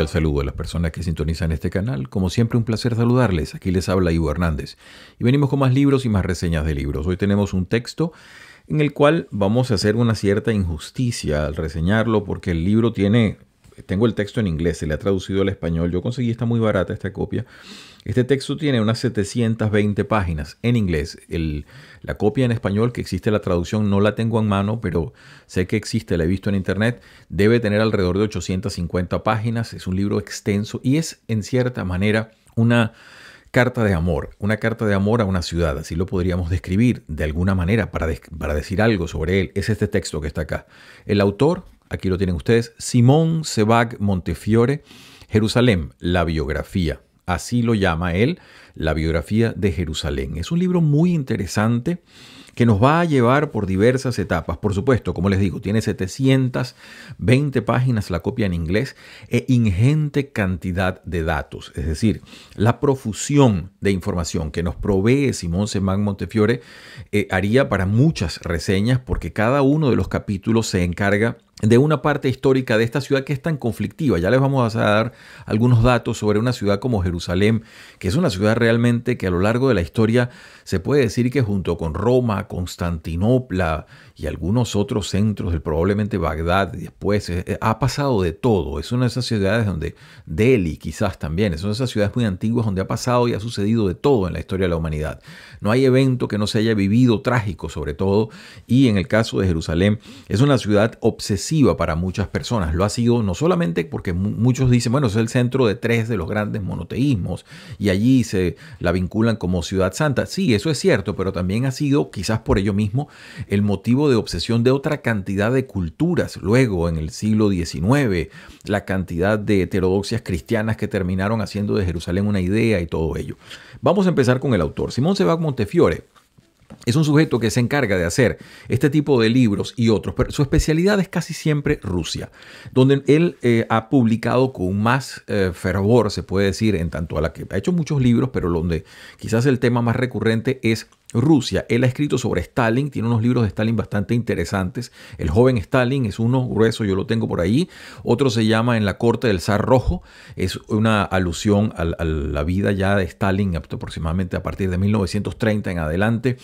al saludo a las personas que sintonizan este canal. Como siempre, un placer saludarles. Aquí les habla Ivo Hernández. Y venimos con más libros y más reseñas de libros. Hoy tenemos un texto en el cual vamos a hacer una cierta injusticia al reseñarlo porque el libro tiene tengo el texto en inglés, se le ha traducido al español, yo conseguí esta muy barata, esta copia. Este texto tiene unas 720 páginas en inglés. la copia en español que existe la traducción no la tengo en mano, pero sé que existe, la he visto en internet. Debe tener alrededor de 850 páginas. Es un libro extenso y es en cierta manera una carta de amor, una carta de amor a una ciudad, así lo podríamos describir de alguna manera para decir algo sobre él. Es este texto que está acá. El autor aquí lo tienen ustedes, Simón Sebag Montefiore, Jerusalén, la biografía. Así lo llama él, la biografía de Jerusalén. Es un libro muy interesante que nos va a llevar por diversas etapas. Por supuesto, como les digo, tiene 720 páginas la copia en inglés e ingente cantidad de datos. Es decir, la profusión de información que nos provee Simón Sebag Montefiore eh, haría para muchas reseñas porque cada uno de los capítulos se encarga de una parte histórica de esta ciudad que es tan conflictiva. Ya les vamos a dar algunos datos sobre una ciudad como Jerusalén, que es una ciudad realmente que a lo largo de la historia se puede decir que junto con Roma, Constantinopla y algunos otros centros, probablemente Bagdad después, eh, eh, ha pasado de todo. Es una de esas ciudades donde, Delhi quizás también, es una de esas ciudades muy antiguas donde ha pasado y ha sucedido de todo en la historia de la humanidad. No hay evento que no se haya vivido trágico sobre todo y en el caso de Jerusalén es una ciudad obsesiva para muchas personas. Lo ha sido no solamente porque muchos dicen, bueno, es el centro de tres de los grandes monoteísmos y allí se la vinculan como ciudad santa. Sí, eso es cierto, pero también ha sido quizás por ello mismo el motivo de obsesión de otra cantidad de culturas luego en el siglo XIX, la cantidad de heterodoxias cristianas que terminaron haciendo de Jerusalén una idea y todo ello. Vamos a empezar con el autor. Simón Sebag Montefiore es un sujeto que se encarga de hacer este tipo de libros y otros, pero su especialidad es casi siempre Rusia, donde él eh, ha publicado con más eh, fervor, se puede decir, en tanto a la que ha hecho muchos libros, pero donde quizás el tema más recurrente es Rusia. Él ha escrito sobre Stalin, tiene unos libros de Stalin bastante interesantes. El joven Stalin es uno grueso, yo lo tengo por ahí. Otro se llama En la corte del zar rojo, es una alusión a la vida ya de Stalin aproximadamente a partir de 1930 en adelante.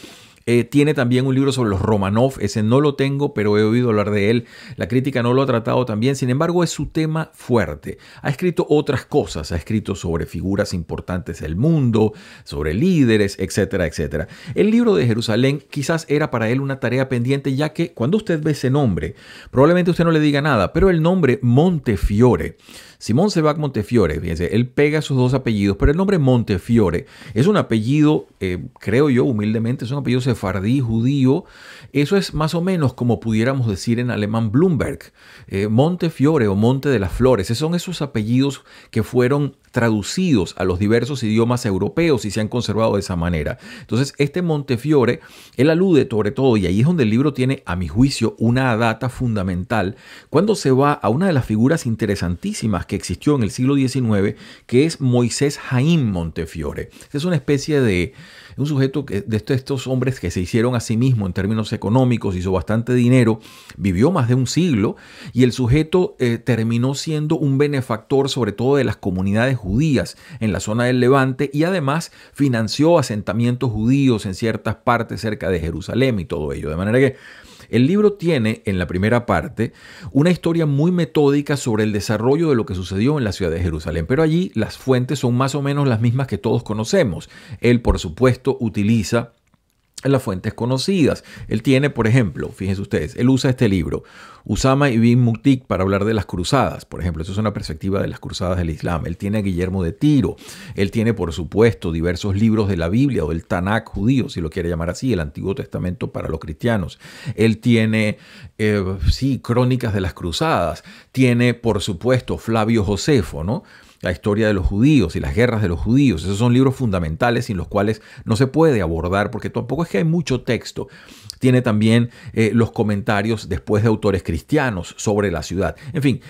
Eh, tiene también un libro sobre los Romanov, ese no lo tengo, pero he oído hablar de él. La crítica no lo ha tratado también, sin embargo es su tema fuerte. Ha escrito otras cosas, ha escrito sobre figuras importantes del mundo, sobre líderes, etcétera, etcétera. El libro de Jerusalén quizás era para él una tarea pendiente, ya que cuando usted ve ese nombre, probablemente usted no le diga nada, pero el nombre Montefiore, Simón Sebac Montefiore, fíjense, él pega sus dos apellidos, pero el nombre Montefiore es un apellido, eh, creo yo humildemente, es un apellido fardí, judío. Eso es más o menos como pudiéramos decir en alemán Bloomberg, eh, Montefiore o Monte de las Flores. Esos son esos apellidos que fueron traducidos a los diversos idiomas europeos y se han conservado de esa manera. Entonces, este Montefiore, él alude sobre todo, y ahí es donde el libro tiene, a mi juicio, una data fundamental, cuando se va a una de las figuras interesantísimas que existió en el siglo XIX, que es Moisés Jaín Montefiore. Es una especie de un sujeto que, de este, estos hombres que se hicieron a sí mismo en términos económicos, hizo bastante dinero, vivió más de un siglo y el sujeto eh, terminó siendo un benefactor sobre todo de las comunidades judías en la zona del Levante y además financió asentamientos judíos en ciertas partes cerca de Jerusalén y todo ello. De manera que el libro tiene, en la primera parte, una historia muy metódica sobre el desarrollo de lo que sucedió en la ciudad de Jerusalén, pero allí las fuentes son más o menos las mismas que todos conocemos. Él, por supuesto, utiliza las fuentes conocidas. Él tiene, por ejemplo, fíjense ustedes, él usa este libro, Usama ibn Mutik, para hablar de las cruzadas, por ejemplo, eso es una perspectiva de las cruzadas del Islam. Él tiene a Guillermo de Tiro, él tiene, por supuesto, diversos libros de la Biblia o el Tanakh judío, si lo quiere llamar así, el Antiguo Testamento para los cristianos. Él tiene, eh, sí, crónicas de las cruzadas, tiene, por supuesto, Flavio Josefo, ¿no? la historia de los judíos y las guerras de los judíos. Esos son libros fundamentales sin los cuales no se puede abordar porque tampoco es que hay mucho texto. Tiene también eh, los comentarios después de autores cristianos sobre la ciudad. En fin,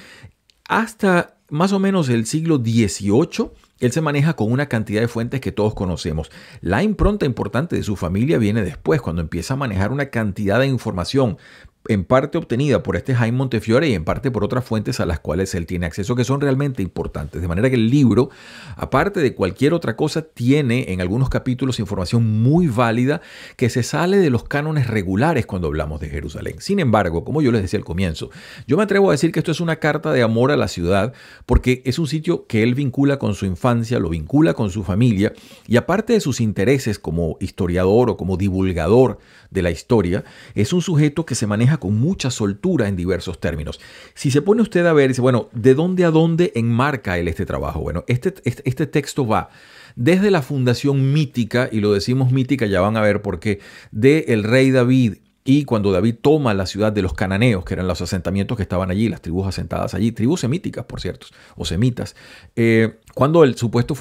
hasta más o menos el siglo XVIII, él se maneja con una cantidad de fuentes que todos conocemos. La impronta importante de su familia viene después, cuando empieza a manejar una cantidad de información en parte obtenida por este Jaime Montefiore y en parte por otras fuentes a las cuales él tiene acceso que son realmente importantes. De manera que el libro, aparte de cualquier otra cosa, tiene en algunos capítulos información muy válida que se sale de los cánones regulares cuando hablamos de Jerusalén. Sin embargo, como yo les decía al comienzo, yo me atrevo a decir que esto es una carta de amor a la ciudad porque es un sitio que él vincula con su infancia, lo vincula con su familia y aparte de sus intereses como historiador o como divulgador de la historia, es un sujeto que se maneja con mucha soltura en diversos términos. Si se pone usted a ver, dice, bueno, ¿de dónde a dónde enmarca él este trabajo? Bueno, este, este, este texto va desde la fundación mítica, y lo decimos mítica, ya van a ver por qué, del el rey David y cuando David toma la ciudad de los cananeos, que eran los asentamientos que estaban allí, las tribus asentadas allí, tribus semíticas, por cierto, o semitas, eh, cuando el supuesto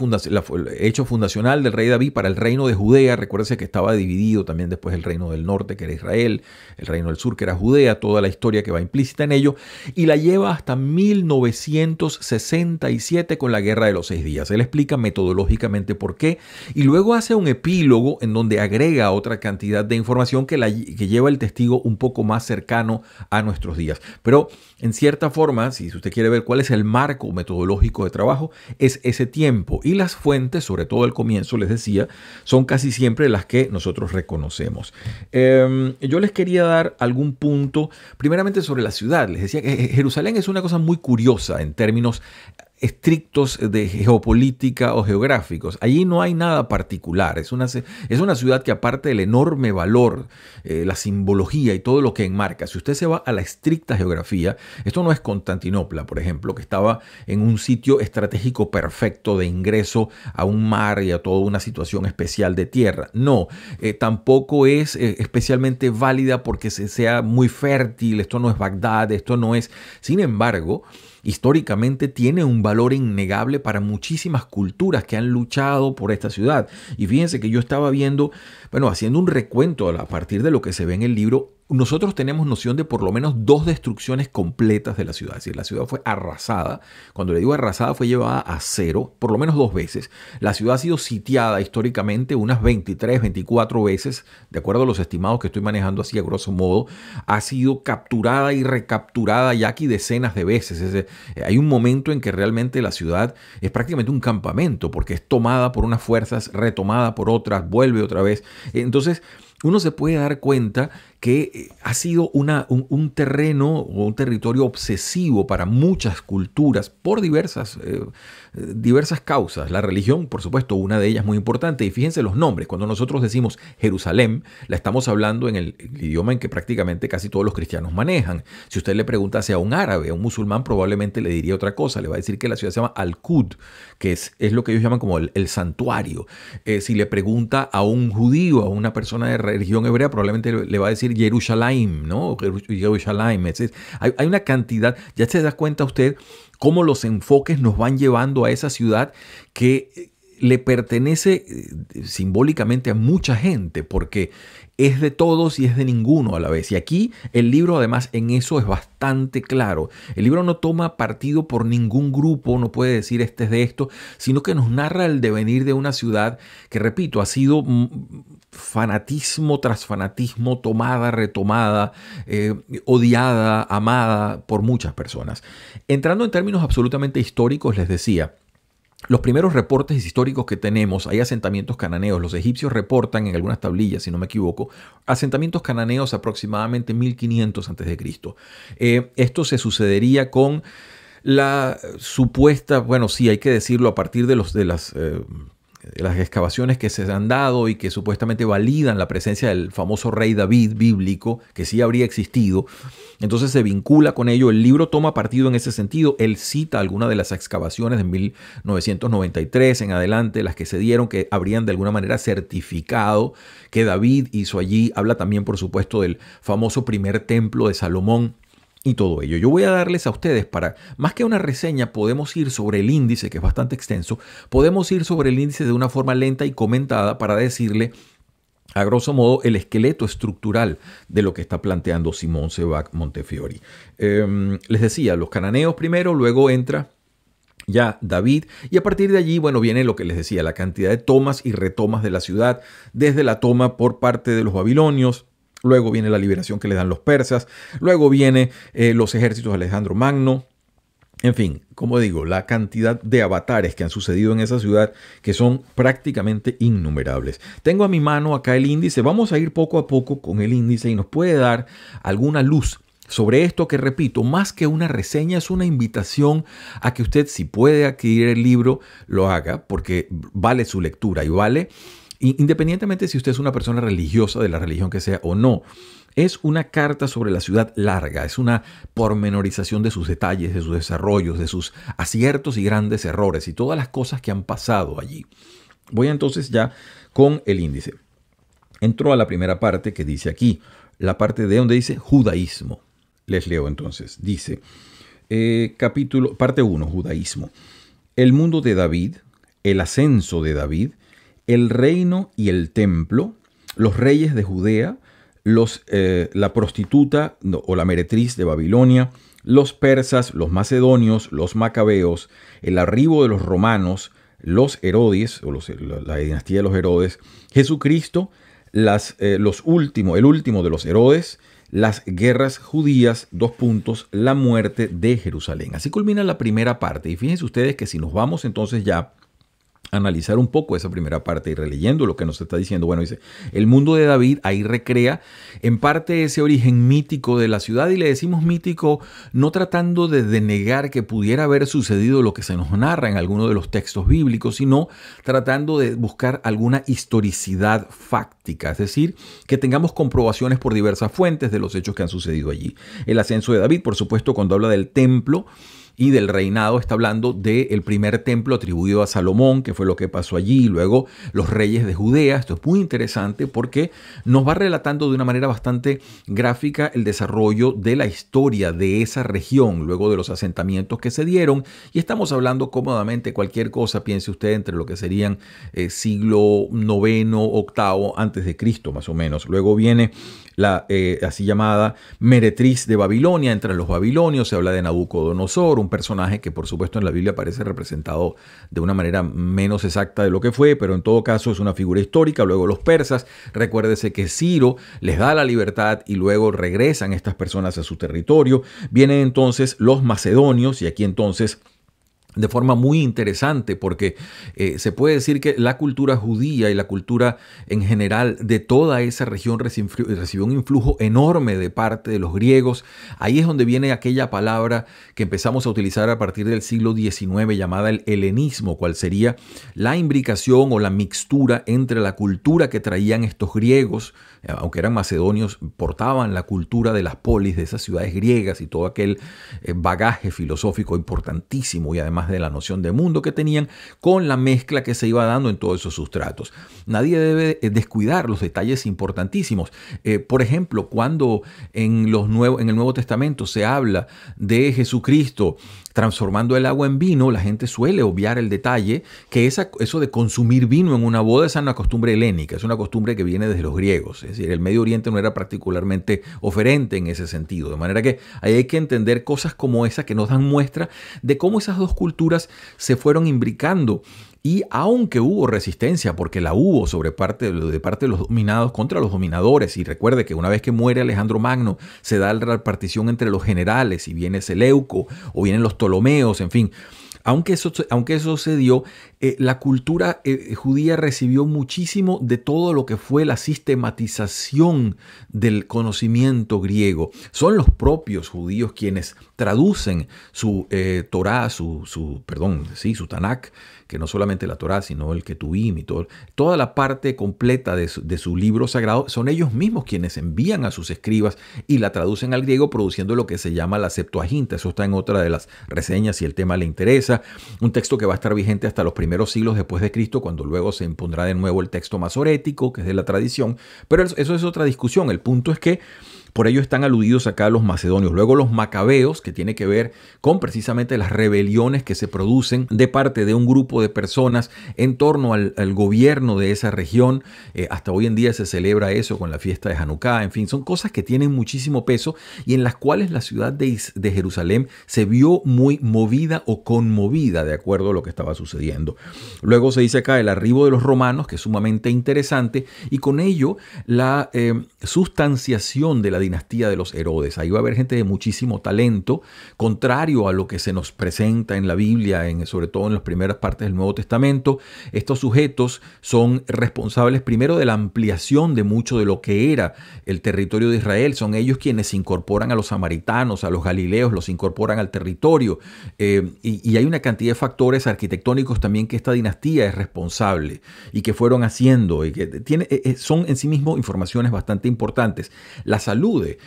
hecho fundacional del rey David para el reino de Judea, recuérdese que estaba dividido también después el reino del norte, que era Israel, el reino del sur, que era Judea, toda la historia que va implícita en ello, y la lleva hasta 1967 con la Guerra de los Seis Días. Él explica metodológicamente por qué, y luego hace un epílogo en donde agrega otra cantidad de información que, que lleva el testigo un poco más cercano a nuestros días. Pero, en cierta forma, si usted quiere ver cuál es el marco metodológico de trabajo, es ese tiempo. Y las fuentes, sobre todo el comienzo, les decía, son casi siempre las que nosotros reconocemos. Em, yo les quería dar algún punto, primeramente sobre la ciudad. Les decía que eh, eh, Jerusalén es una cosa muy curiosa en términos estrictos de geopolítica o geográficos. Allí no hay nada particular. Es una, es una ciudad que aparte del enorme valor, eh, la simbología y todo lo que enmarca, si usted se va a la estricta geografía, esto no es Constantinopla, por ejemplo, que estaba en un sitio estratégico perfecto de ingreso a un mar y a toda una situación especial de tierra. No, eh, tampoco es eh, especialmente válida porque sea muy fértil. Esto no es Bagdad, esto no es... Sin embargo, históricamente tiene un valor innegable para muchísimas culturas que han luchado por esta ciudad. Y fíjense que yo estaba viendo, bueno, haciendo un recuento a partir de lo que se ve en el libro, nosotros tenemos noción de por lo menos dos destrucciones completas de la ciudad. Es decir, la ciudad fue arrasada. Cuando le digo arrasada, fue llevada a cero, por lo menos dos veces. La ciudad ha sido sitiada históricamente unas 23, 24 veces, de acuerdo a los estimados que estoy manejando así a grosso modo. Ha sido capturada y recapturada ya aquí decenas de veces. hay un momento en que realmente la ciudad es prácticamente un campamento, porque es tomada por unas fuerzas, retomada por otras, vuelve otra vez. Entonces, uno se puede dar cuenta que eh, ha sido una, un, terreno o un territorio obsesivo para muchas culturas por diversas eh, diversas causas. La religión, por supuesto, una de ellas muy importante. Y fíjense los nombres. Cuando nosotros decimos Jerusalén, la estamos hablando en el, idioma en que prácticamente casi todos los cristianos manejan. Si usted le preguntase a un árabe, a un musulmán, probablemente le diría otra cosa. Le va a decir que la ciudad se llama Al-Qud, que es, es, lo que ellos llaman como el, santuario. Eh, si le pregunta a un judío, a una persona de religión hebrea, probablemente le va a decir Jerusalén, ¿no? Jerusalén. Hay, hay una cantidad, ya se da cuenta usted cómo los enfoques nos van llevando a esa ciudad que eh, le pertenece eh, simbólicamente a mucha gente, porque es de todos y es de ninguno a la vez. Y aquí el libro además en eso es bastante claro. El libro no toma partido por ningún grupo, no puede decir este es de esto, sino que nos narra el devenir de una ciudad que, repito, ha sido fanatismo tras fanatismo, tomada, retomada, eh, odiada, amada por muchas personas. Entrando en términos absolutamente históricos, les decía, los primeros reportes históricos que tenemos, hay asentamientos cananeos, los egipcios reportan en algunas tablillas, si no me equivoco, asentamientos cananeos aproximadamente 1500 a.C. Eh, esto se sucedería con la supuesta, bueno, sí, hay que decirlo, a partir de, los, de las... Eh, las excavaciones que se han dado y que supuestamente validan la presencia del famoso rey David bíblico, que sí habría existido. Entonces se vincula con ello, el libro toma partido en ese sentido, él cita algunas de las excavaciones de 1993 en adelante, las que se dieron, que habrían de alguna manera certificado que David hizo allí, habla también por supuesto del famoso primer templo de Salomón y todo ello. Yo voy a darles a ustedes para, más que una reseña, podemos ir sobre el índice, que es bastante extenso, podemos ir sobre el índice de una forma lenta y comentada para decirle a grosso modo el esqueleto estructural de lo que está planteando Simón Sebac Montefiori. Em, les decía, los cananeos primero, luego entra ya David. Y a partir de allí, bueno, viene lo que les decía, la cantidad de tomas y retomas de la ciudad, desde la toma por parte de los babilonios, Luego viene la liberación que le dan los persas. Luego viene eh, los ejércitos de Alejandro Magno. En fin, como digo, la cantidad de avatares que han sucedido en esa ciudad que son prácticamente innumerables. Tengo a mi mano acá el índice. Vamos a ir poco a poco con el índice y nos puede dar alguna luz sobre esto que repito, más que una reseña, es una invitación a que usted si puede adquirir el libro, lo haga porque vale su lectura y vale Independientemente si usted es una persona religiosa de la religión que sea o no, es una carta sobre la ciudad larga, es una pormenorización de sus detalles, de sus desarrollos, de sus aciertos y grandes errores y todas las cosas que han pasado allí. Voy entonces ya con el índice. Entro a la primera parte que dice aquí, la parte de donde dice judaísmo. Les leo entonces. Dice, eh, capítulo, parte 1, judaísmo. El mundo de David, el ascenso de David, el reino y el templo, los reyes de Judea, los, eh, la prostituta o la meretriz de Babilonia, los persas, los macedonios, los macabeos, el arribo de los romanos, los Herodes, o la, dinastía de los Herodes, Jesucristo, las, eh, los el último de los Herodes, las guerras judías, dos puntos, la muerte de Jerusalén. Así culmina la primera parte. Y fíjense ustedes que si nos vamos entonces ya analizar un poco esa primera parte y releyendo lo que nos está diciendo, bueno, dice, el mundo de David ahí recrea en parte ese origen mítico de la ciudad y le decimos mítico no tratando de denegar que pudiera haber sucedido lo que se nos narra en alguno de los textos bíblicos, sino tratando de buscar alguna historicidad fáctica, es decir, que tengamos comprobaciones por diversas fuentes de los hechos que han sucedido allí. El ascenso de David, por supuesto, cuando habla del templo, y del reinado está hablando del primer templo atribuido a Salomón, que fue lo que pasó allí, luego los reyes de Judea. Esto es muy interesante porque nos va relatando de una manera bastante gráfica el desarrollo de la historia de esa región, luego de los asentamientos que se dieron, y estamos hablando cómodamente cualquier cosa, piense usted, entre lo que serían eh, siglo IX, VIII antes de Cristo, más o menos. Luego viene la eh, así llamada meretriz de Babilonia, entre los babilonios, se habla de Nabucodonosor, personaje que por supuesto en la Biblia aparece representado de una manera menos exacta de lo que fue, pero en todo caso es una figura histórica, luego los persas, recuérdese que Ciro les da la libertad y luego regresan estas personas a su territorio, vienen entonces los macedonios y aquí entonces de forma muy interesante porque eh, se puede decir que la cultura judía y la cultura en general de toda esa región recibió un influjo enorme de parte de los griegos. Ahí es donde viene aquella palabra que empezamos a utilizar a partir del siglo XIX llamada el helenismo, cual sería la imbricación o la mixtura entre la cultura que traían estos griegos, eh, aunque eran macedonios, portaban la cultura de las polis, de esas ciudades griegas y todo aquel eh, bagaje filosófico importantísimo y además de la noción de mundo que tenían con la mezcla que se iba dando en todos esos sustratos. Nadie debe eh, descuidar los detalles importantísimos. Eh, por ejemplo, cuando en, los en el Nuevo Testamento se habla de Jesucristo transformando el agua en vino, la gente suele obviar el detalle que eso de consumir vino en una boda es una costumbre helénica, es una costumbre que viene desde los griegos. Es decir, el Medio Oriente no era particularmente oferente en ese sentido. De manera que hay que entender cosas como esas que nos dan muestra de cómo esas dos culturas se fueron imbricando y aunque hubo resistencia, porque la hubo sobre parte, de parte de los dominados contra los dominadores, y recuerde que una vez que muere Alejandro Magno, se da la repartición entre los generales, y viene Seleuco, o vienen los Ptolomeos, en fin. Aunque eso, aunque eso se eh, la cultura eh, judía recibió muchísimo de todo lo que fue la sistematización del conocimiento griego. Son los propios judíos quienes traducen su eh, Torah, su, su, perdón, sí, su Tanakh, que no solamente la Torá, sino el Ketuvim y todo, toda la parte completa de su, de su libro sagrado, son ellos mismos quienes envían a sus escribas y la traducen al griego produciendo lo que se llama la Septuaginta. Eso está en otra de las reseñas si el tema le interesa. Un texto que va a estar vigente hasta los primeros siglos después de Cristo, cuando luego se impondrá de nuevo el texto masorético, que es de la tradición. Pero eso es otra discusión. El punto es que por ello están aludidos acá los macedonios. Luego los macabeos, que tiene que ver con precisamente las rebeliones que se producen de parte de un grupo de personas en torno al, gobierno de esa región. Eh, hasta hoy en día se celebra eso con la fiesta de Hanukkah. En fin, son cosas que tienen muchísimo peso y en las cuales la ciudad de, Jerusalén se vio muy movida o conmovida de acuerdo a lo que estaba sucediendo. Luego se dice acá el arribo de los romanos, que es sumamente interesante, y con ello la eh, sustanciación de la dinastía de los Herodes. Ahí va a haber gente de muchísimo talento, contrario a lo que se nos presenta en la Biblia, en, sobre todo en las primeras partes del Nuevo Testamento. Estos sujetos son responsables primero de la ampliación de mucho de lo que era el territorio de Israel. Son ellos quienes incorporan a los samaritanos, a los galileos, los incorporan al territorio. Eh, y, hay una cantidad de factores arquitectónicos también que esta dinastía es responsable y que fueron haciendo y que eh, eh, son en sí mismos informaciones bastante importantes. La salud eh,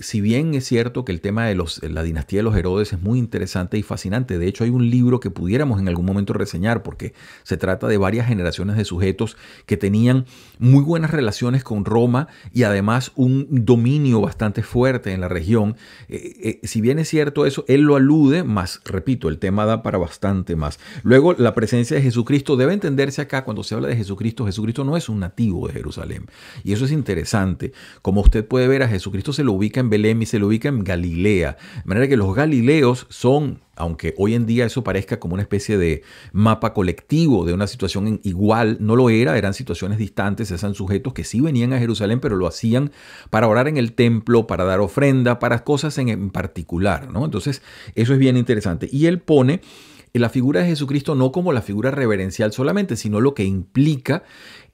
si bien es cierto que el tema de los, la dinastía de los Herodes es muy interesante y fascinante, de hecho hay un libro que pudiéramos en algún momento reseñar porque se trata de varias generaciones de sujetos que tenían muy buenas relaciones con Roma y además un dominio bastante fuerte en la región. Eh, eh, si bien es cierto eso, él lo alude, más repito, el tema da para bastante más. Luego, la presencia de Jesucristo debe entenderse acá cuando se habla de Jesucristo. Jesucristo no es un nativo de Jerusalén. Y eso es interesante. Como usted puede ver a Jesús Jesucristo se lo ubica en Belém y se lo ubica en Galilea. De manera que los galileos son, aunque hoy en día eso parezca como una especie de mapa colectivo de una situación igual, no lo era, eran situaciones distantes, eran sujetos que sí venían a Jerusalén, pero lo hacían para orar en el templo, para dar ofrenda, para cosas en particular. ¿no? Entonces, eso es bien interesante. Y él pone la figura de Jesucristo no como la figura reverencial solamente, sino lo que implica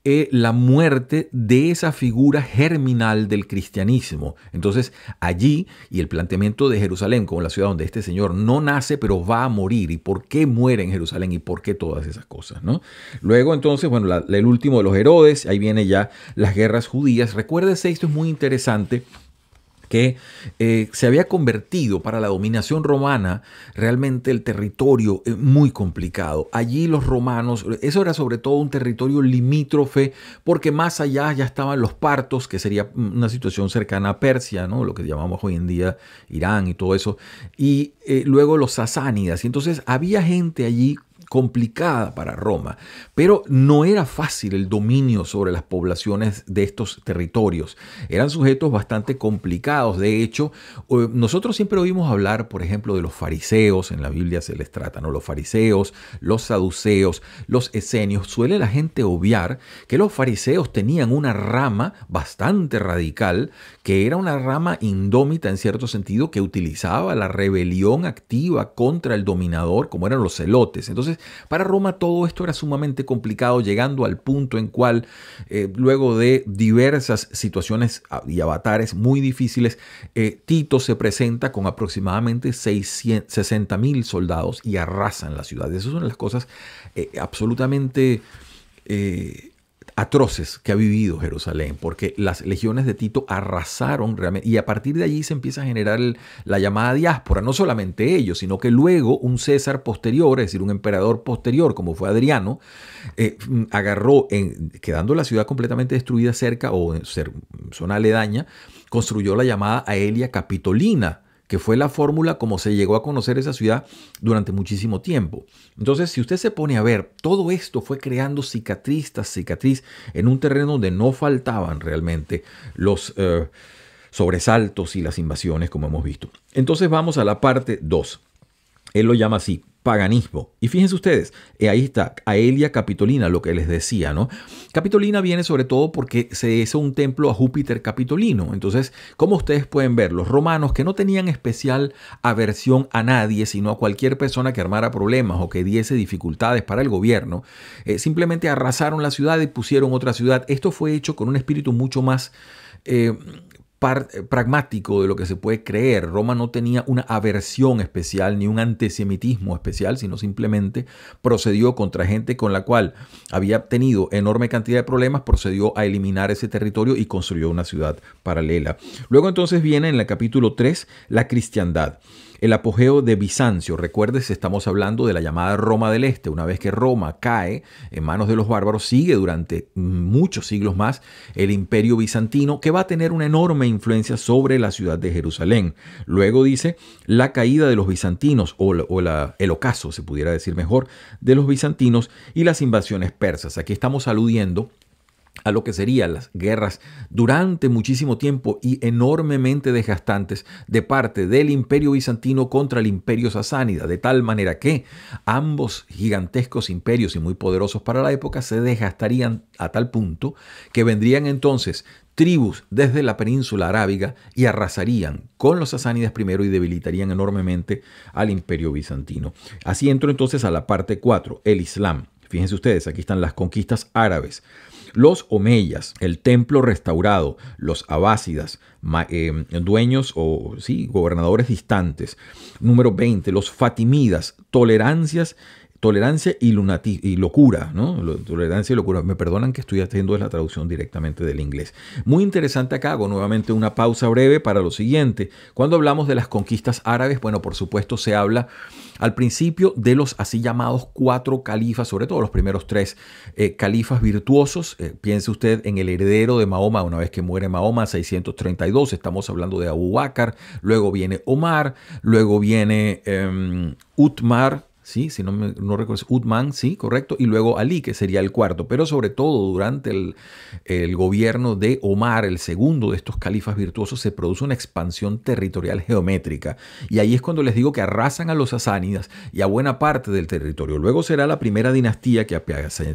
eh, la muerte de esa figura germinal del cristianismo. Entonces allí, y el planteamiento de Jerusalén como la ciudad donde este Señor no nace, pero va a morir, y por qué muere en Jerusalén, y por qué todas esas cosas. ¿no? Luego entonces, bueno, el último de los Herodes, ahí viene ya las guerras judías. Recuérdese, esto es muy interesante que eh, se había convertido para la dominación romana realmente el territorio eh, muy complicado. Allí los romanos, eso era sobre todo un territorio limítrofe, porque más allá ya estaban los partos, que sería una situación cercana a Persia, ¿no? lo que llamamos hoy en día Irán y todo eso, y eh, luego los sasánidas. Y entonces había gente allí complicada para Roma, pero no era fácil el dominio sobre las poblaciones de estos territorios. Eran sujetos bastante complicados. De hecho, nosotros siempre oímos hablar, por ejemplo, de los fariseos, en la Biblia se les trata ¿no? los fariseos, los saduceos, los esenios. Suele la gente obviar que los fariseos tenían una rama bastante radical, que era una rama indómita en cierto sentido, que utilizaba la rebelión activa contra el dominador, como eran los celotes. Entonces, para Roma todo esto era sumamente complicado, llegando al punto en cual, eh, luego de diversas situaciones ah, y avatares muy difíciles, eh, Tito se presenta con aproximadamente 60 soldados y arrasan la ciudad. Esas son las cosas eh, absolutamente atroces que ha vivido Jerusalén, porque las legiones de Tito arrasaron realmente, y a partir de allí se empieza a generar la llamada diáspora, no solamente ellos, sino que luego un César posterior, es decir, un emperador posterior, como fue Adriano, eh, mm, agarró, en, quedando la ciudad completamente destruida cerca o en zona aledaña, construyó la llamada Aelia Capitolina, que fue la fórmula como se llegó a conocer esa ciudad durante muchísimo tiempo. Entonces, si usted se pone a ver, todo esto fue creando cicatriz cicatriz en un terreno donde no faltaban realmente los eh, sobresaltos y las invasiones, como hemos visto. Entonces, vamos a la parte 2. Él lo llama así, paganismo. Y fíjense ustedes, eh, ahí está, Aelia Capitolina, lo que les decía, ¿no? Capitolina viene sobre todo porque se hizo un templo a Júpiter Capitolino. Entonces, como ustedes pueden ver, los romanos que no tenían especial aversión a nadie, sino a cualquier persona que armara problemas o que diese dificultades para el gobierno, eh, simplemente arrasaron la ciudad y pusieron otra ciudad. Esto fue hecho con un espíritu mucho más... Eh, eh, pragmático de lo que se puede creer. Roma no tenía una aversión especial ni un antisemitismo especial, sino simplemente procedió contra gente con la cual había tenido enorme cantidad de problemas, procedió a eliminar ese territorio y construyó una ciudad paralela. Luego entonces viene en el capítulo 3 la cristiandad el apogeo de Bizancio. Recuerdes, estamos hablando de la llamada Roma del Este. Una vez que Roma cae en manos de los bárbaros, sigue durante muchos siglos más el imperio bizantino, que va a tener una enorme influencia sobre la ciudad de Jerusalén. Luego dice la caída de los bizantinos, o, el ocaso, se pudiera decir mejor, de los bizantinos y las invasiones persas. Aquí estamos aludiendo a lo que serían las guerras durante muchísimo tiempo y enormemente desgastantes de parte del imperio bizantino contra el imperio sasánida, de tal manera que ambos gigantescos imperios y muy poderosos para la época se desgastarían a tal punto que vendrían entonces tribus desde la península arábiga y arrasarían con los sasánidas primero y debilitarían enormemente al imperio bizantino. Así entro entonces a la parte 4, el Islam. Fíjense ustedes, aquí están las conquistas árabes. Los omeyas, el templo restaurado, los abásidas, em, dueños o sí, gobernadores distantes. Número 20, los fatimidas, tolerancias tolerancia y, y locura, ¿no? Tolerancia y locura. Me perdonan que estoy haciendo la traducción directamente del inglés. Muy interesante acá, hago nuevamente una pausa breve para lo siguiente. Cuando hablamos de las conquistas árabes, bueno, por supuesto se habla al principio de los así llamados cuatro califas, sobre todo los primeros tres eh, califas virtuosos. Eh, piense usted en el heredero de Mahoma, una vez que muere Mahoma, 632, estamos hablando de Abu Bakr, luego viene Omar, luego viene em, Utmar, ¿sí? si no, no recuerdo, Utman, sí, correcto, y luego Ali, que sería el cuarto, pero sobre todo durante el, gobierno de Omar, el segundo de estos califas virtuosos, se produce una expansión territorial geométrica, y ahí es cuando les digo que arrasan a los asánidas y a buena parte del territorio. Luego será la primera dinastía que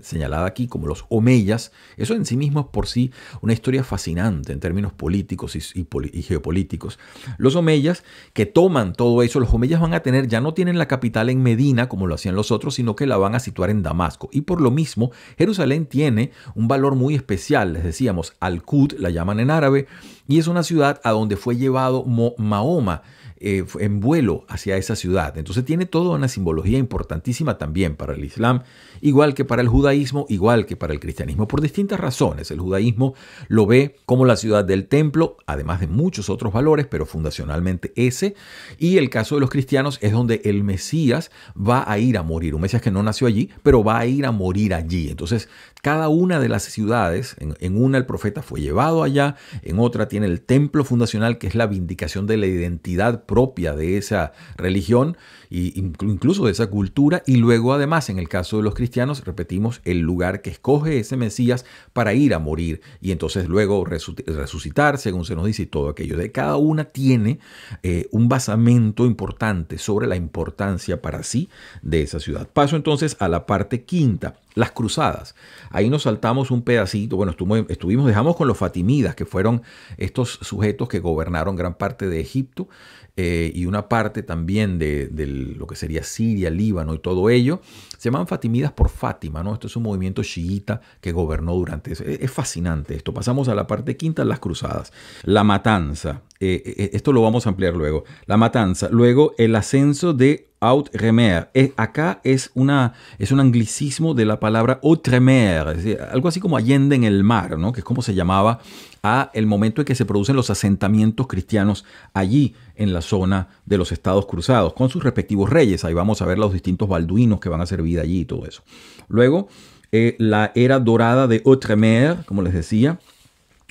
señalada aquí como los omeyas, eso en sí mismo es por sí una historia fascinante en términos políticos y geopolíticos. Los omeyas que toman todo eso, los omeyas van a tener, ya no tienen la capital en Medina, como lo hacían los otros, sino que la van a situar en Damasco. Y por lo mismo, Jerusalén tiene un valor muy especial, les decíamos, Al-Qud la llaman en árabe, y es una ciudad a donde fue llevado Mahoma eh, en vuelo hacia esa ciudad. Entonces tiene toda una simbología importantísima también para el Islam, igual que para el judaísmo, igual que para el cristianismo, por distintas razones. El judaísmo lo ve como la ciudad del templo, además de muchos otros valores, pero fundacionalmente ese. Y el caso de los cristianos es donde el Mesías va a ir a morir. Un Mesías que no nació allí, pero va a ir a morir allí. Entonces, cada una de las ciudades, en, una el profeta fue llevado allá, en otra tiene el templo fundacional, que es la vindicación de la identidad propia de esa religión e incluso de esa cultura. Y luego además, en el caso de los cristianos, repetimos, el lugar que escoge ese Mesías para ir a morir y entonces luego resucitar, según se nos dice, y todo aquello. De cada una tiene eh, un basamento importante sobre la importancia para sí de esa ciudad. Paso entonces a la parte quinta las cruzadas. Ahí nos saltamos un pedacito, bueno, estuvimos, estuvimos, dejamos con los fatimidas, que fueron estos sujetos que gobernaron gran parte de Egipto eh, y una parte también de, lo que sería Siria, Líbano y todo ello, se llaman Fatimidas por Fátima, ¿no? Esto es un movimiento chiita que gobernó durante... Eso. es fascinante esto. Pasamos a la parte quinta, las cruzadas. La matanza. Eh, eh, esto lo vamos a ampliar luego, la matanza, luego el ascenso de Outremer. acá es, una, es un anglicismo de la palabra Outremer, algo así como Allende en el mar, ¿no? que es como se llamaba a el momento en que se producen los asentamientos cristianos allí en la zona de los estados cruzados, con sus respectivos reyes. Ahí vamos a ver los distintos balduinos que van a servir allí y todo eso. Luego, eh, la era dorada de Outremer, como les decía,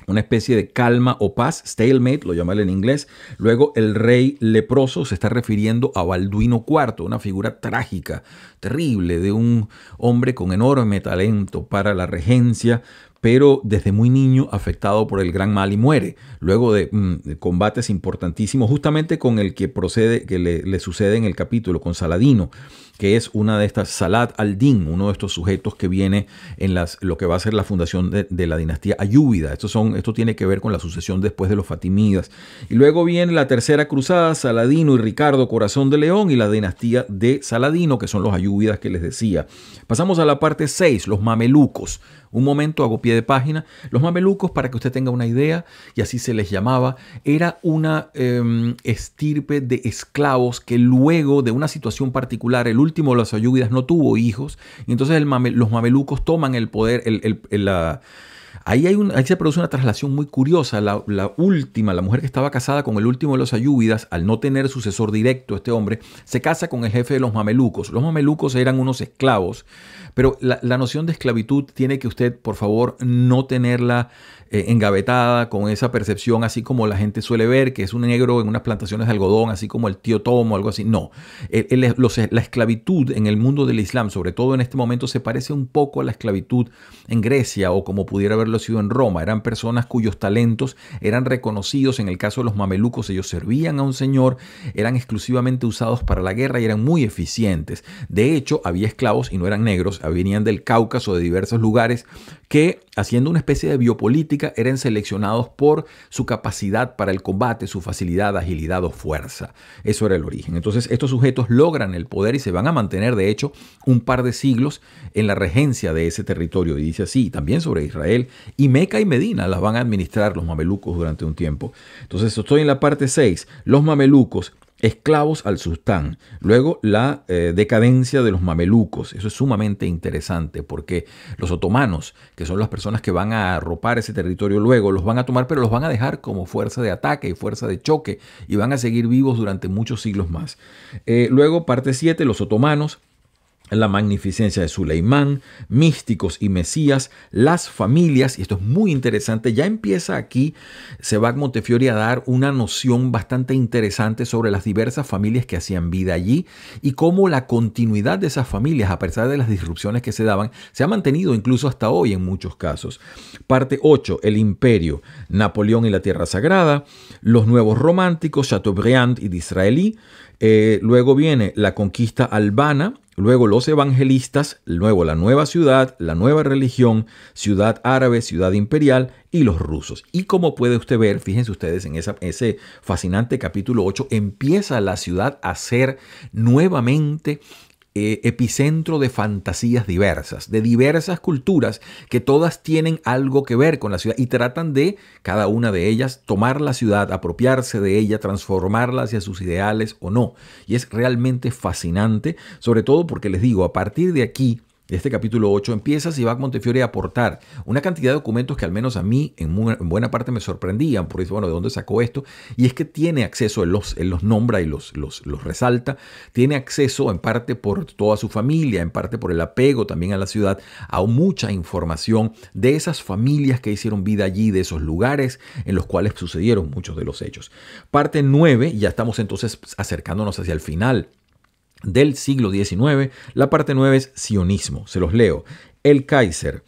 una especie de calma o paz, stalemate, lo llama él en inglés. Luego el rey leproso se está refiriendo a Balduino IV, una figura trágica, terrible, de un hombre con enorme talento para la regencia, pero desde muy niño afectado por el gran mal y muere, luego de, mm, combates importantísimos, justamente con el que procede, que le, sucede en el capítulo, con Saladino, que es una de estas, Salad al-Din, uno de estos sujetos que viene en las, lo que va a ser la fundación de, la dinastía Ayúbida. Esto, son, esto tiene que ver con la sucesión después de los Fatimidas. Y luego viene la tercera cruzada, Saladino y Ricardo, corazón de león, y la dinastía de Saladino, que son los Ayúbidas que les decía. Pasamos a la parte 6, los mamelucos. Un momento, hago pie de página. Los mamelucos, para que usted tenga una idea, y así se les llamaba, era una em, estirpe de esclavos que luego de una situación particular, el último de las ayúvidas no tuvo hijos, y entonces los mamelucos toman el poder, el, la Ahí, se produce una traslación muy curiosa. La, última, la mujer que estaba casada con el último de los ayúvidas, al no tener sucesor directo este hombre, se casa con el jefe de los mamelucos. Los mamelucos eran unos esclavos, pero la, noción de esclavitud tiene que usted, por favor, no tenerla eh, engavetada con esa percepción, así como la gente suele ver, que es un negro en unas plantaciones de algodón, así como el tío Tomo, algo así. No, la esclavitud en el mundo del Islam, sobre todo en este momento, se parece un poco a la esclavitud en Grecia o como pudiera haberlo ha sido en Roma. Eran personas cuyos talentos eran reconocidos. En el caso de los mamelucos, ellos servían a un señor, eran exclusivamente usados para la guerra y eran muy eficientes. De hecho, había esclavos y no eran negros, venían del Cáucaso, de diversos lugares que haciendo una especie de biopolítica eran seleccionados por su capacidad para el combate, su facilidad, agilidad o fuerza. Eso era el origen. Entonces estos sujetos logran el poder y se van a mantener de hecho un par de siglos en la regencia de ese territorio. Y dice así, también sobre Israel y Meca y Medina las van a administrar los mamelucos durante un tiempo. Entonces estoy en la parte 6. Los mamelucos esclavos al sustán Luego la eh, decadencia de los mamelucos. Eso es sumamente interesante porque los otomanos, que son las personas que van a arropar ese territorio luego, los van a tomar pero los van a dejar como fuerza de ataque y fuerza de choque y van a seguir vivos durante muchos siglos más. Eh, luego parte 7, los otomanos la magnificencia de Suleimán, místicos y mesías, las familias, y esto es muy interesante, ya empieza aquí Sebag Montefiori a dar una noción bastante interesante sobre las diversas familias que hacían vida allí y cómo la continuidad de esas familias, a pesar de las disrupciones que se daban, se ha mantenido incluso hasta hoy en muchos casos. Parte 8, el imperio, Napoleón y la Tierra Sagrada, los nuevos románticos, Chateaubriand y Disraeli, eh, luego viene la conquista albana, luego los evangelistas, luego la nueva ciudad, la nueva religión, ciudad árabe, ciudad imperial y los rusos. Y como puede usted ver, fíjense ustedes en ese fascinante capítulo 8, empieza la ciudad a ser nuevamente eh, epicentro de fantasías diversas, de diversas culturas que todas tienen algo que ver con la ciudad y tratan de, cada una de ellas, tomar la ciudad, apropiarse de ella, transformarla hacia sus ideales o no. Y es realmente fascinante, sobre todo porque les digo, a partir de aquí, este capítulo 8 empieza a Montefiore a aportar una cantidad de documentos que al menos a mí en, buena parte me sorprendían, por eso, bueno, ¿de dónde sacó esto? Y es que tiene acceso, él los, los nombra y los, los, los, resalta, tiene acceso en parte por toda su familia, en parte por el apego también a la ciudad, a mucha información de esas familias que hicieron vida allí, de esos lugares en los cuales sucedieron muchos de los hechos. Parte 9, ya estamos entonces acercándonos hacia el final del siglo XIX. La parte 9 es sionismo, se los leo. El Kaiser,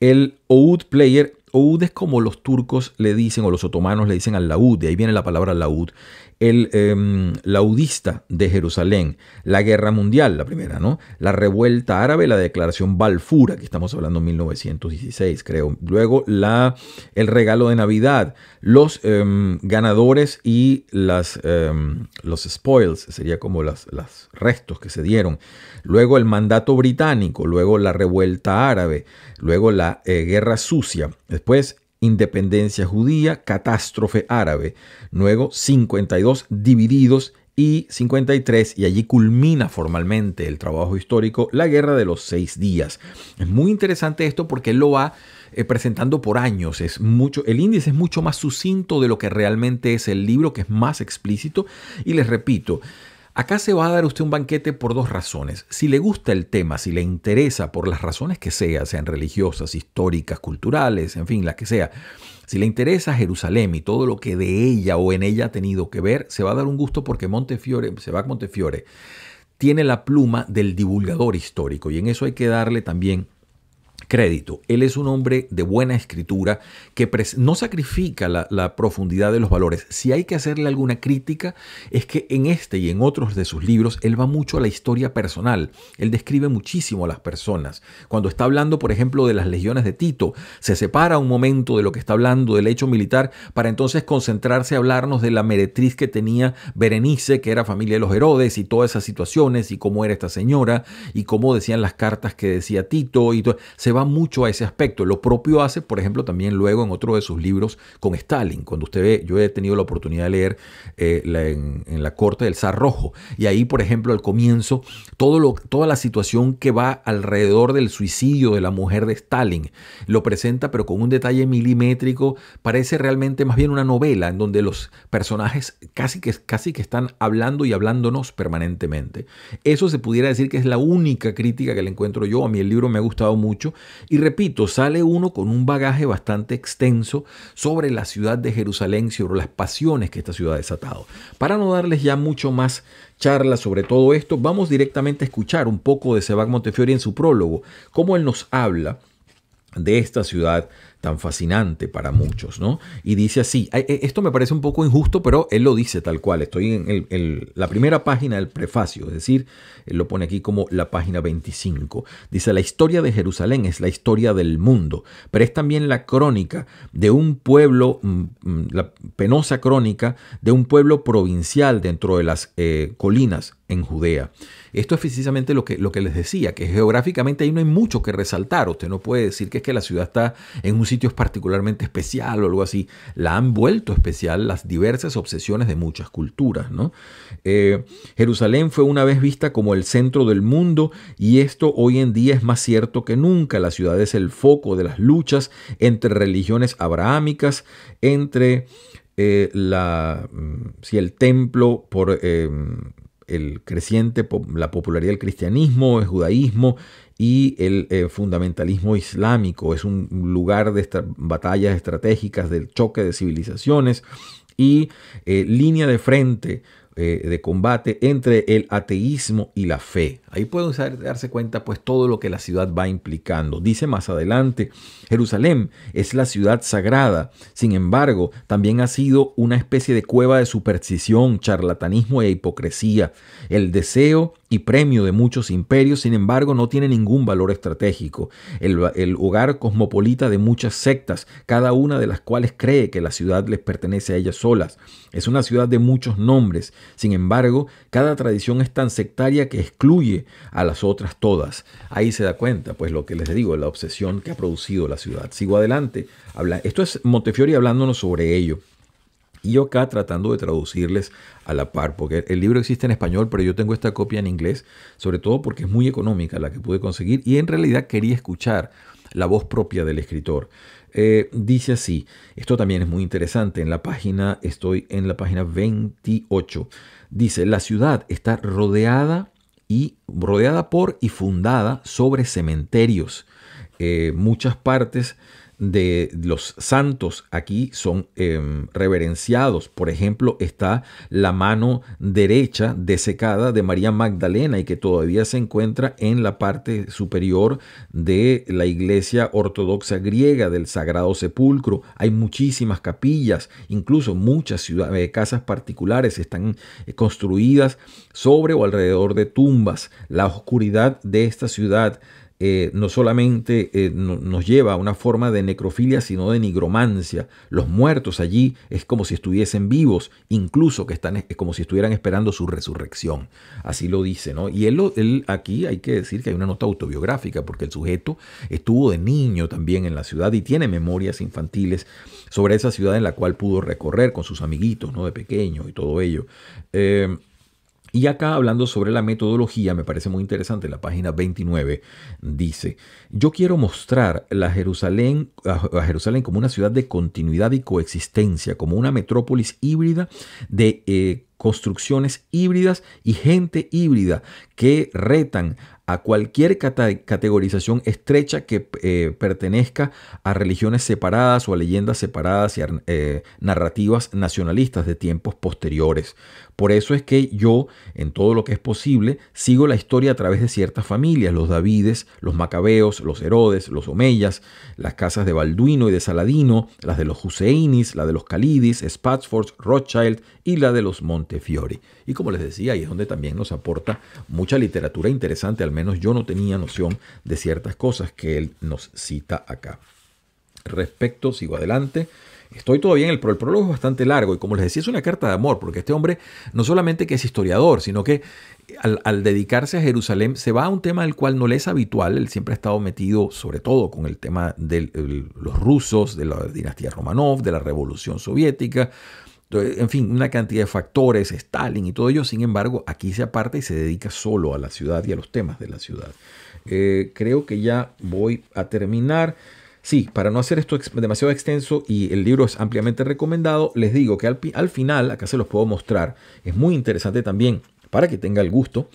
el Oud Player, Oud es como los turcos le dicen o los otomanos le dicen al laúd, de ahí viene la palabra laud el em, laudista de Jerusalén, la guerra mundial, la primera, ¿no? La revuelta árabe, la declaración Balfour, que estamos hablando de 1916, creo. Luego la, el regalo de Navidad, los em, ganadores y las, em, los spoils, sería como los restos que se dieron. Luego el mandato británico, luego la revuelta árabe, luego la eh, guerra sucia. Después independencia judía, catástrofe árabe, luego 52 divididos y 53, y allí culmina formalmente el trabajo histórico, la guerra de los seis días. Es muy interesante esto porque él lo va eh, presentando por años. Es mucho, el índice es mucho más sucinto de lo que realmente es el libro, que es más explícito. Y les repito, Acá se va a dar usted un banquete por dos razones. Si le gusta el tema, si le interesa por las razones que sea, sean religiosas, históricas, culturales, en fin, las que sea, si le interesa Jerusalén y todo lo que de ella o en ella ha tenido que ver, se va a dar un gusto porque Montefiore, se va a Montefiore, tiene la pluma del divulgador histórico y en eso hay que darle también crédito. Él es un hombre de buena escritura que no sacrifica la, profundidad de los valores. Si hay que hacerle alguna crítica, es que en este y en otros de sus libros, él va mucho a la historia personal. Él describe muchísimo a las personas. Cuando está hablando, por ejemplo, de las legiones de Tito, se separa un momento de lo que está hablando del hecho militar para entonces concentrarse a hablarnos de la meretriz que tenía Berenice, que era familia de los Herodes, y todas esas situaciones, y cómo era esta señora, y cómo decían las cartas que decía Tito, y todo. Se va mucho a ese aspecto. Lo propio hace, por ejemplo, también luego en otro de sus libros con Stalin. Cuando usted ve, yo he tenido la oportunidad de leer eh, en, la corte del zar rojo. Y ahí, por ejemplo, al comienzo, toda la situación que va alrededor del suicidio de la mujer de Stalin. Lo presenta, pero con un detalle milimétrico. Parece realmente más bien una novela en donde los personajes casi casi que están hablando y hablándonos permanentemente. Eso se pudiera decir que es la única crítica que le encuentro yo. A mí el libro me ha gustado mucho. Y repito, sale uno con un bagaje bastante extenso sobre la ciudad de Jerusalén, sobre las pasiones que esta ciudad ha desatado. Para no darles ya mucho más charla sobre todo esto, vamos directamente a escuchar un poco de Sebag Montefiori en su prólogo, cómo él nos habla de esta ciudad tan fascinante para muchos, ¿no? Y dice así, eh, esto me parece un poco injusto, pero él lo dice tal cual, estoy en la primera página del prefacio, es decir, él lo pone aquí como la página 25. Dice, la historia de Jerusalén es la historia del mundo, pero es también la crónica de un pueblo, mm, mm, la penosa crónica de un pueblo provincial dentro de las eh, colinas en Judea. Esto es precisamente lo que, lo que les decía, que geográficamente ahí no hay mucho que resaltar, usted no puede decir que es que la ciudad está en un sitios sitio es particularmente especial o algo así. La han vuelto especial las diversas obsesiones de muchas culturas. ¿no? Eh, Jerusalén fue una vez vista como el centro del mundo y esto hoy en día es más cierto que nunca. La ciudad es el foco de las luchas entre religiones abrahámicas, entre eh, la, mm, si el templo por... Eh, mm, el creciente, la popularidad del cristianismo, el judaísmo y el eh, fundamentalismo islámico. Es un lugar de batallas estratégicas, del choque de civilizaciones y eh, línea de frente eh, de combate entre el ateísmo y la fe. Ahí pueden darse cuenta pues todo lo que la ciudad va implicando. Dice más adelante, Jerusalén es la ciudad sagrada, sin embargo, también ha sido una especie de cueva de superstición, charlatanismo e hipocresía. El deseo y premio de muchos imperios, sin embargo, no tiene ningún valor estratégico. El, el, hogar cosmopolita de muchas sectas, cada una de las cuales cree que la ciudad les pertenece a ellas solas. Es una ciudad de muchos nombres, sin embargo, cada tradición es tan sectaria que excluye a las otras todas. Ahí se da cuenta, pues lo que les digo, la obsesión que ha producido la ciudad. Sigo adelante. Habla, esto es Montefiori hablándonos sobre ello. Y yo acá tratando de traducirles a la par, porque el libro existe en español, pero yo tengo esta copia en inglés, sobre todo porque es muy económica la que pude conseguir y en realidad quería escuchar la voz propia del escritor. Eh, dice así, esto también es muy interesante, en la página, estoy en la página 28, dice, la ciudad está rodeada y rodeada por y fundada sobre cementerios. Eh, muchas partes de los santos aquí son em, reverenciados. Por ejemplo, está la mano derecha desecada de María Magdalena y que todavía se encuentra en la parte superior de la iglesia ortodoxa griega del Sagrado Sepulcro. Hay muchísimas capillas, incluso muchas ciudades, eh, casas particulares están eh, construidas sobre o alrededor de tumbas. La oscuridad de esta ciudad eh, no solamente eh, nos lleva a una forma de necrofilia, sino de nigromancia. Los muertos allí es como si estuviesen vivos, incluso que están, es como si estuvieran esperando su resurrección. Así lo dice, ¿no? Y él, aquí hay que decir que hay una nota autobiográfica, porque el sujeto estuvo de niño también en la ciudad y tiene memorias infantiles sobre esa ciudad en la cual pudo recorrer con sus amiguitos, ¿no? De pequeño y todo ello. Eh, y acá hablando sobre la metodología, me parece muy interesante, la página 29 dice, yo quiero mostrar la Jerusalén, a Jerusalén como una ciudad de continuidad y coexistencia, como una metrópolis híbrida de eh, construcciones híbridas y gente híbrida que retan a cualquier categorización estrecha que eh, pertenezca a religiones separadas o a leyendas separadas y a, eh, narrativas nacionalistas de tiempos posteriores. Por eso es que yo, en todo lo que es posible, sigo la historia a través de ciertas familias, los Davides, los Macabeos, los Herodes, los Omeyas, las casas de Balduino y de Saladino, las de los Husseinis, la de los Calidis, Spatsford, Rothschild y la de los Montefiori. Y como les decía, ahí es donde también nos aporta mucha literatura interesante, al menos yo no tenía noción de ciertas cosas que él nos cita acá. Respecto, sigo adelante. Estoy todo en el, el prólogo es bastante largo y como les decía es una carta de amor porque este hombre no solamente que es historiador, sino que al, dedicarse a Jerusalén se va a un tema al cual no le es habitual, él siempre ha estado metido sobre todo con el tema de eh, los rusos, de la dinastía Romanov, de la revolución soviética, en fin, una cantidad de factores, Stalin y todo ello, sin embargo, aquí se aparta y se dedica solo a la ciudad y a los temas de la ciudad. Eh, creo que ya voy a terminar. Sí, para no hacer esto demasiado extenso y el libro es ampliamente recomendado, les digo que al, final, acá se los puedo mostrar, es muy interesante también para que tenga el gusto,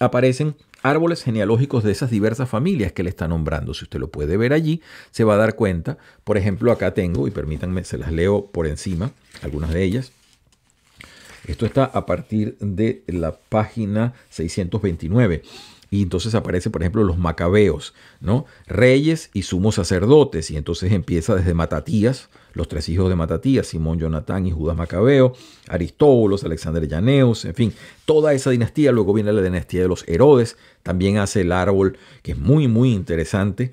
aparecen árboles genealógicos de esas diversas familias que le está nombrando. Si usted lo puede ver allí, se va a dar cuenta. Por ejemplo, acá tengo, y permítanme, se las leo por encima, algunas de ellas. Esto está a partir de la página 629 y entonces aparece, por ejemplo, los macabeos, ¿no? Reyes y sumos sacerdotes, y entonces empieza desde Matatías, los tres hijos de Matatías, Simón, Jonatán y Judas Macabeo, Aristóbulos, Alexander Llaneos, en fin, toda esa dinastía. Luego viene la dinastía de los Herodes, también hace el árbol, que es muy, muy interesante,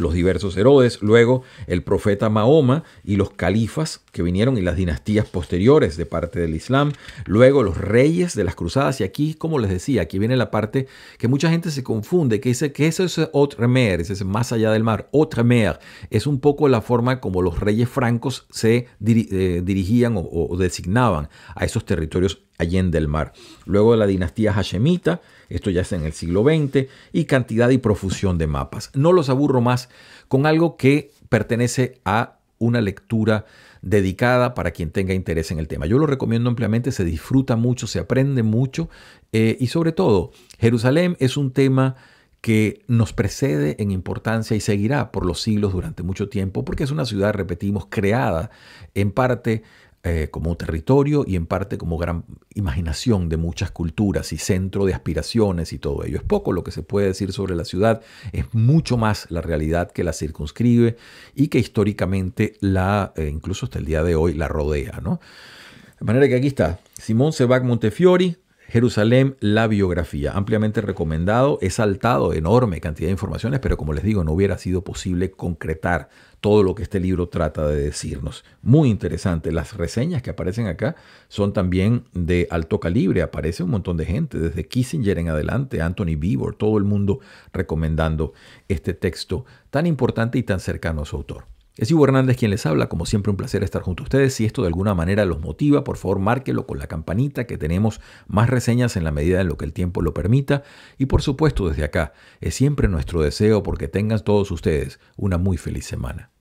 los diversos Herodes, luego el profeta Mahoma y los califas que vinieron y las dinastías posteriores de parte del Islam, luego los reyes de las cruzadas y aquí, como les decía, aquí viene la parte que mucha gente se confunde, que dice que eso es otra mer, es más allá del mar, otra mer, es un poco la forma como los reyes francos se eh, dirigían o, designaban a esos territorios en el mar. Luego la dinastía hashemita, esto ya es en el siglo XX, y cantidad y profusión de mapas. No los aburro más con algo que pertenece a una lectura dedicada para quien tenga interés en el tema. Yo lo recomiendo ampliamente, se disfruta mucho, se aprende mucho eh, y sobre todo, Jerusalén es un tema que nos precede en importancia y seguirá por los siglos durante mucho tiempo, porque es una ciudad, repetimos, creada en parte eh, como territorio y en parte como gran imaginación de muchas culturas y centro de aspiraciones y todo ello. Es poco lo que se puede decir sobre la ciudad, es mucho más la realidad que la circunscribe y que históricamente la, eh, incluso hasta el día de hoy, la rodea. ¿no? De manera que aquí está, Simón Sebag Montefiori, Jerusalén, la biografía, ampliamente recomendado, he saltado enorme cantidad de informaciones, pero como les digo, no hubiera sido posible concretar todo lo que este libro trata de decirnos. Muy interesante, las reseñas que aparecen acá son también de alto calibre, aparece un montón de gente, desde Kissinger en adelante, Anthony Bieber, todo el mundo recomendando este texto tan importante y tan cercano a su autor. Es Hugo Hernández quien les habla, como siempre un placer estar junto a ustedes. Si esto de alguna manera los motiva, por favor márquelo con la campanita que tenemos más reseñas en la medida en lo que el tiempo lo permita. Y por supuesto desde acá, es siempre nuestro deseo porque tengan todos ustedes una muy feliz semana.